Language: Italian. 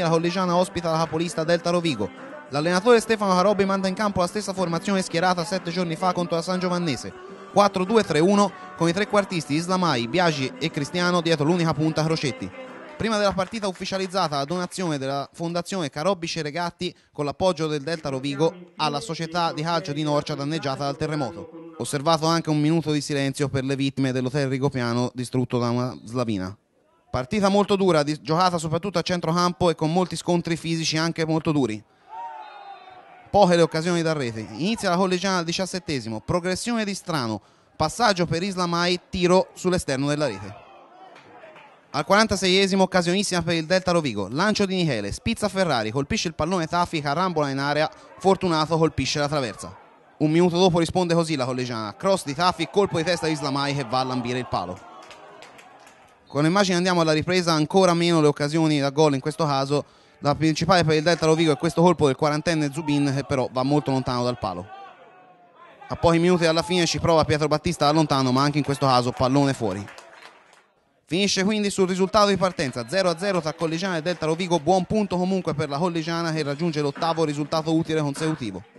la collegiana ospita la capolista Delta Rovigo. L'allenatore Stefano Carobi manda in campo la stessa formazione schierata sette giorni fa contro la San Giovannese. 4-2-3-1 con i tre quartisti Islamai, Biagi e Cristiano dietro l'unica punta Crocetti. Prima della partita ufficializzata la donazione della Fondazione Carobbi Ceregatti con l'appoggio del Delta Rovigo alla società di calcio di Norcia danneggiata dal terremoto. Osservato anche un minuto di silenzio per le vittime dell'hotel rigopiano distrutto da una slavina. Partita molto dura, giocata soprattutto a centrocampo e con molti scontri fisici anche molto duri. Poche le occasioni da rete. Inizia la collegiana al diciassettesimo, progressione di strano, passaggio per Islamai, tiro sull'esterno della rete. Al 46esimo occasionissima per il Delta Rovigo, lancio di Michele, spizza Ferrari, colpisce il pallone Tafi, carambola in area, Fortunato colpisce la traversa. Un minuto dopo risponde così la collegiana, cross di Tafi, colpo di testa di Islamai che va a lambire il palo con ecco, le immagini andiamo alla ripresa, ancora meno le occasioni da gol in questo caso, la principale per il Delta Rovigo è questo colpo del quarantenne Zubin che eh, però va molto lontano dal palo. A pochi minuti dalla fine ci prova Pietro Battista da lontano ma anche in questo caso pallone fuori. Finisce quindi sul risultato di partenza 0-0 tra Collegiana e Delta Rovigo, buon punto comunque per la Collegiana che raggiunge l'ottavo risultato utile consecutivo.